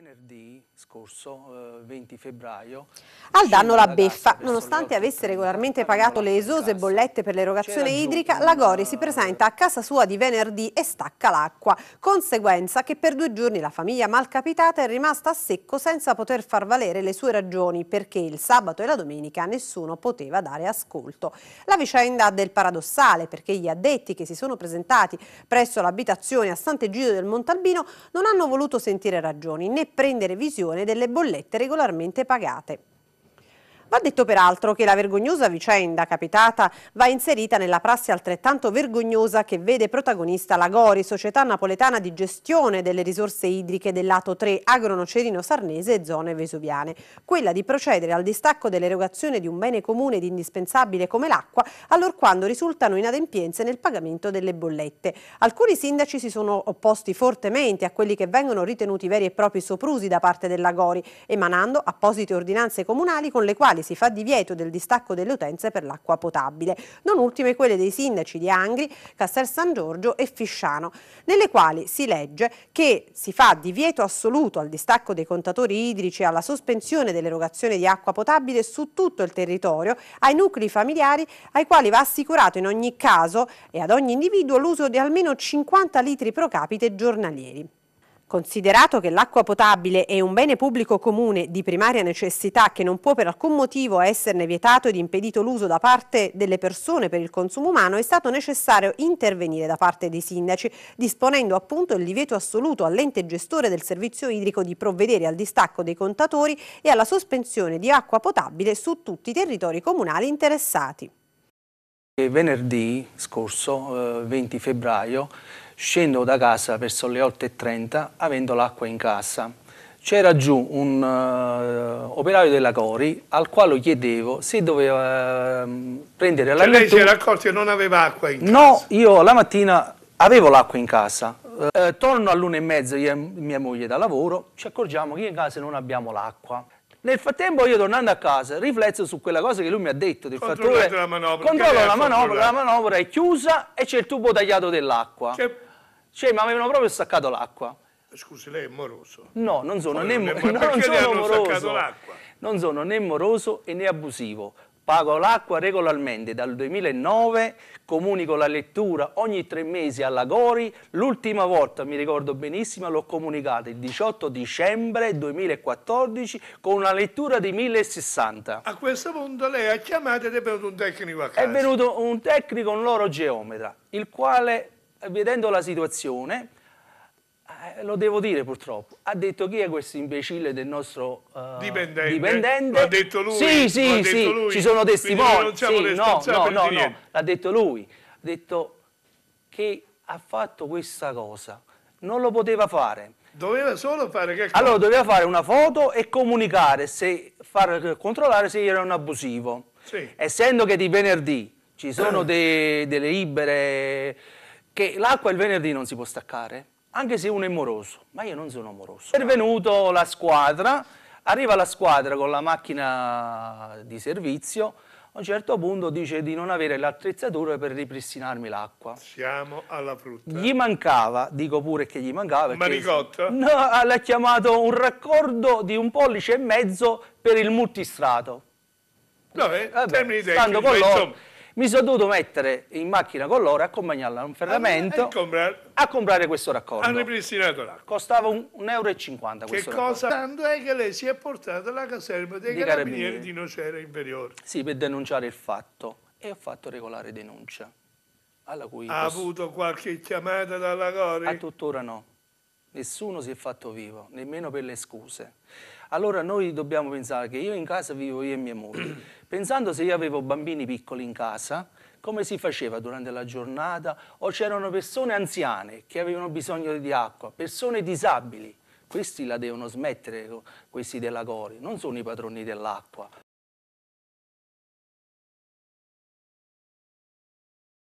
Venerdì scorso, 20 eh, febbraio. Al danno la beffa. Nonostante avesse regolarmente pagato le esose bollette per l'erogazione idrica, la Gori si presenta a casa sua di venerdì e stacca l'acqua. Conseguenza che per due giorni la famiglia malcapitata è rimasta a secco senza poter far valere le sue ragioni perché il sabato e la domenica nessuno poteva dare ascolto. La vicenda ha del paradossale perché gli addetti che si sono presentati presso l'abitazione a Sant'Egidio del Montalbino non hanno voluto sentire ragioni né prendere visione delle bollette regolarmente pagate. Va detto peraltro che la vergognosa vicenda capitata va inserita nella prassi altrettanto vergognosa che vede protagonista la Gori, società napoletana di gestione delle risorse idriche del lato 3 agronocerino sarnese e zone vesuviane, quella di procedere al distacco dell'erogazione di un bene comune ed indispensabile come l'acqua allorquando risultano inadempienze nel pagamento delle bollette. Alcuni sindaci si sono opposti fortemente a quelli che vengono ritenuti veri e propri soprusi da parte della Gori, emanando apposite ordinanze comunali con le quali si fa divieto del distacco delle utenze per l'acqua potabile, non ultime quelle dei sindaci di Angri, Castel San Giorgio e Fisciano, nelle quali si legge che si fa divieto assoluto al distacco dei contatori idrici e alla sospensione dell'erogazione di acqua potabile su tutto il territorio ai nuclei familiari ai quali va assicurato in ogni caso e ad ogni individuo l'uso di almeno 50 litri pro capite giornalieri. Considerato che l'acqua potabile è un bene pubblico comune di primaria necessità che non può per alcun motivo esserne vietato ed impedito l'uso da parte delle persone per il consumo umano, è stato necessario intervenire da parte dei sindaci, disponendo appunto il divieto assoluto all'ente gestore del servizio idrico di provvedere al distacco dei contatori e alla sospensione di acqua potabile su tutti i territori comunali interessati. Venerdì scorso, 20 eh, febbraio, Scendo da casa verso le 8.30 avendo l'acqua in cassa. C'era giù un uh, operaio della Cori al quale chiedevo se doveva uh, prendere la cioè lei si era accorto che non aveva acqua in casa? No, io la mattina avevo l'acqua in casa. Uh, torno all'una e mezza io e mia moglie da lavoro, ci accorgiamo che in casa non abbiamo l'acqua. Nel frattempo io tornando a casa rifletto su quella cosa che lui mi ha detto del fattore, la manovra, controllo la manovra, la manovra è chiusa e c'è il tubo tagliato dell'acqua. Cioè, mi avevano proprio staccato l'acqua. Scusi, lei è moroso? No, non sono, Poi né, mo- perché non sono moroso. Non sono né moroso e né abusivo. Pago l'acqua regolarmente dal 2009, comunico la lettura ogni tre mesi alla Gori. L'ultima volta, mi ricordo benissimo, l'ho comunicata il 18 dicembre 2014 con una lettura di 1060. A questo punto lei ha chiamato ed è venuto un tecnico a casa. È venuto un tecnico, un loro geometra, il quale vedendo la situazione, eh, lo devo dire purtroppo, ha detto chi è questo imbecille del nostro uh, dipendente. dipendente? L'ha detto lui. Sì, sì, sì, lui. ci sono testimoni. Sì, no, no, no, no. l'ha detto lui. Ha detto che ha fatto questa cosa, non lo poteva fare. Doveva solo fare che cosa? Allora doveva fare una foto e comunicare, se, far controllare se era un abusivo. Sì. Essendo che di venerdì ci sono de, delle libere che l'acqua il venerdì non si può staccare, anche se uno è moroso, ma io non sono moroso. È venuto la squadra, arriva la squadra con la macchina di servizio, a un certo punto dice di non avere l'attrezzatura per ripristinarmi l'acqua. Siamo alla frutta. Gli mancava, dico pure che gli mancava. Maricotta? maricotto? No, l'ha chiamato un raccordo di un pollice e mezzo per il multistrato. No, Vabbè, Vabbè termini tecnici, con loro, mi sono dovuto mettere in macchina con loro e accompagnarla a un ferramento a, comprare, a comprare questo raccordo. Hanno ripristinato l'acqua. Costava 1,50 euro. E Che cosa? Raccordo. Tanto è che lei si è portata alla caserma dei di carabinieri, carabinieri di Nocera Inferiore. Sì, per denunciare il fatto. E ho fatto regolare denuncia. Alla cui ha avuto qualche chiamata dalla Core? A tuttora no. Nessuno si è fatto vivo, nemmeno per le scuse. Allora noi dobbiamo pensare che io in casa vivo io e mia moglie pensando se io avevo bambini piccoli in casa, come si faceva durante la giornata, o c'erano persone anziane che avevano bisogno di acqua, persone disabili. Questi la devono smettere, questi della Cori, non sono i padroni dell'acqua.